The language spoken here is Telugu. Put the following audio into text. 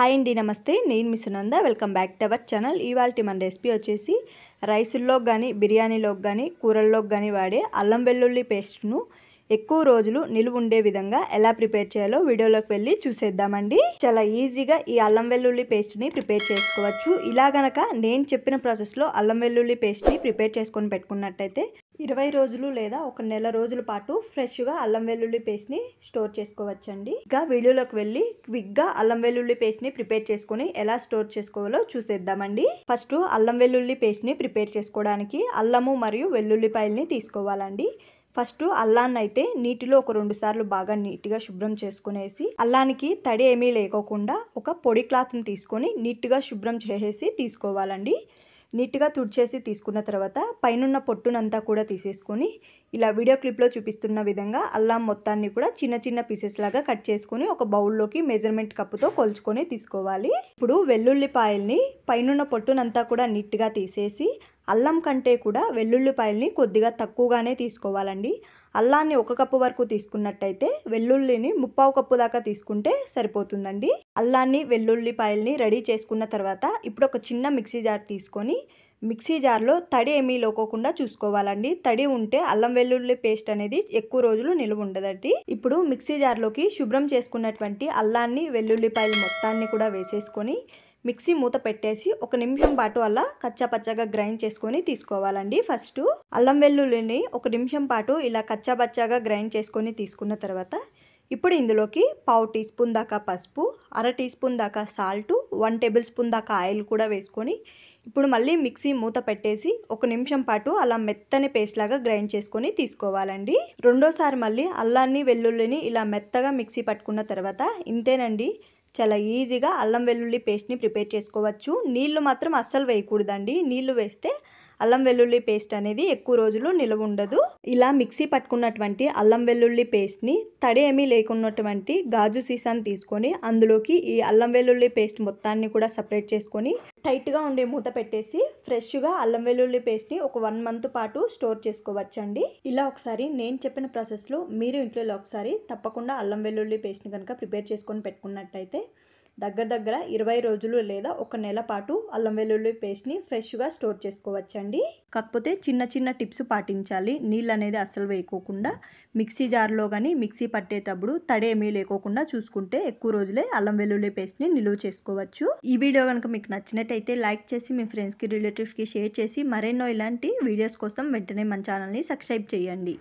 హాయ్ అండి నమస్తే నేను miss Nanda welcome back to our channel ఇవాళ మన రెసిపీ వచ్చేసి రైసుల్లో కానీ బిర్యానీలోకి కానీ కూరల్లోకి కానీ వాడే అల్లం వెల్లుల్లి పేస్ట్ను ఎక్కువ రోజులు నిలువ ఉండే విధంగా ఎలా ప్రిపేర్ చేయాలో వీడియోలోకి వెళ్ళి చూసేద్దామండి చాలా ఈజీగా ఈ అల్లం వెల్లుల్లి పేస్ట్ని ప్రిపేర్ చేసుకోవచ్చు ఇలా గనక నేను చెప్పిన ప్రాసెస్లో అల్లం వెల్లుల్లి పేస్ట్ని ప్రిపేర్ చేసుకొని పెట్టుకున్నట్టయితే ఇరవై రోజులు లేదా ఒక నెల రోజుల పాటు ఫ్రెష్గా అల్లం వెల్లుల్లి పేస్ట్ని స్టోర్ చేసుకోవచ్చండి ఇంకా వీడియోలోకి వెళ్ళి క్విక్గా అల్లం వెల్లుల్లి పేస్ట్ని ప్రిపేర్ చేసుకుని ఎలా స్టోర్ చేసుకోవాలో చూసేద్దామండి ఫస్ట్ అల్లం వెల్లుల్లి పేస్ట్ని ప్రిపేర్ చేసుకోవడానికి అల్లము మరియు వెల్లుల్లిపాయల్ని తీసుకోవాలండి ఫస్ట్ అల్లాన్ని అయితే నీటిలో ఒక రెండు సార్లు బాగా నీట్గా శుభ్రం చేసుకునేసి అల్లానికి తడి ఏమీ లేకోకుండా ఒక పొడి క్లాత్ని తీసుకొని నీట్గా శుభ్రం చేసేసి తీసుకోవాలండి నీట్గా తుడిచేసి తీసుకున్న తర్వాత పైనున్న పొట్టునంతా కూడా తీసేసుకొని ఇలా వీడియో క్లిప్లో చూపిస్తున్న విధంగా అల్లం మొత్తాన్ని కూడా చిన్న చిన్న పీసెస్ లాగా కట్ చేసుకొని ఒక బౌల్లోకి మెజర్మెంట్ కప్పుతో కొలుచుకొని తీసుకోవాలి ఇప్పుడు వెల్లుల్లిపాయల్ని పైనున్న పొట్టునంతా కూడా నీట్గా తీసేసి అల్లం కంటే కూడా వెల్లుల్లిపాయల్ని కొద్దిగా తక్కువగానే తీసుకోవాలండి అల్లాన్ని ఒక కప్పు వరకు తీసుకున్నట్టయితే వెల్లుల్లిని ముప్పావు కప్పు దాకా తీసుకుంటే సరిపోతుందండి అల్లాన్ని వెల్లుల్లిపాయల్ని రెడీ చేసుకున్న తర్వాత ఇప్పుడు ఒక చిన్న మిక్సీ జార్ తీసుకొని మిక్సీ జార్లో తడి ఏమీ లోకోకుండా చూసుకోవాలండి తడి ఉంటే అల్లం వెల్లుల్లి పేస్ట్ అనేది ఎక్కువ రోజులు నిలువ ఉండదండి ఇప్పుడు మిక్సీ జార్లోకి శుభ్రం చేసుకున్నటువంటి అల్లాన్ని వెల్లుల్లిపాయలు మొత్తాన్ని కూడా వేసేసుకొని మిక్సీ మూత పెట్టేసి ఒక నిమిషం పాటు అలా కచ్చాపచ్చాగా గ్రైండ్ చేసుకొని తీసుకోవాలండి ఫస్ట్ అల్లం వెల్లుల్లిని ఒక నిమిషం పాటు ఇలా కచ్చాపచ్చాగా గ్రైండ్ చేసుకొని తీసుకున్న తర్వాత ఇప్పుడు ఇందులోకి పావు టీ స్పూన్ దాకా పసుపు అర టీ స్పూన్ దాకా సాల్టు వన్ టేబుల్ స్పూన్ దాకా ఆయిల్ కూడా వేసుకొని ఇప్పుడు మళ్ళీ మిక్సీ మూత పెట్టేసి ఒక నిమిషం పాటు అలా మెత్తని పేస్ట్ లాగా గ్రైండ్ చేసుకొని తీసుకోవాలండి రెండోసారి మళ్ళీ అల్లాన్ని వెల్లుల్లిని ఇలా మెత్తగా మిక్సీ పట్టుకున్న తర్వాత ఇంతేనండి చాలా ఈజీగా అల్లం వెల్లుల్లి పేస్ట్ని ప్రిపేర్ చేసుకోవచ్చు నీళ్లు మాత్రం అస్సలు వేయకూడదండి నీళ్లు వేస్తే అల్లం వెల్లుల్లి పేస్ట్ అనేది ఎక్కువ రోజులు నిలవ ఉండదు ఇలా మిక్సీ పట్టుకున్నటువంటి అల్లం వెల్లుల్లి పేస్ట్ని తడి ఏమీ లేకున్నటువంటి గాజు సీసాన్ని తీసుకొని అందులోకి ఈ అల్లం వెల్లుల్లి పేస్ట్ మొత్తాన్ని కూడా సపరేట్ చేసుకొని టైట్గా ఉండే మూత పెట్టేసి ఫ్రెష్గా అల్లం వెల్లుల్లి పేస్ట్ని ఒక వన్ మంత్ పాటు స్టోర్ చేసుకోవచ్చండి ఇలా ఒకసారి నేను చెప్పిన ప్రాసెస్లో మీరు ఇంట్లో ఒకసారి తప్పకుండా అల్లం వెల్లుల్లి పేస్ట్ని కనుక ప్రిపేర్ చేసుకొని పెట్టుకున్నట్టయితే దగ్గర దగ్గర ఇరవై రోజులు లేదా ఒక నెల పాటు అల్లం వెల్లుల్లి పేస్ట్ని ఫ్రెష్గా స్టోర్ చేసుకోవచ్చండి కాకపోతే చిన్న చిన్న టిప్స్ పాటించాలి నీళ్ళు అనేది అస్సలు వేయకోకుండా మిక్సీ జార్లో కానీ మిక్సీ పట్టేటప్పుడు తడేమీ లేకోకుండా చూసుకుంటే ఎక్కువ రోజులే అల్లం వెల్లుల్లి పేస్ట్ని నిలువ చేసుకోవచ్చు ఈ వీడియో కనుక మీకు నచ్చినట్టయితే లైక్ చేసి మీ ఫ్రెండ్స్కి రిలేటివ్స్కి షేర్ చేసి మరెన్నో ఇలాంటి వీడియోస్ కోసం వెంటనే మన ఛానల్ని సబ్స్క్రైబ్ చేయండి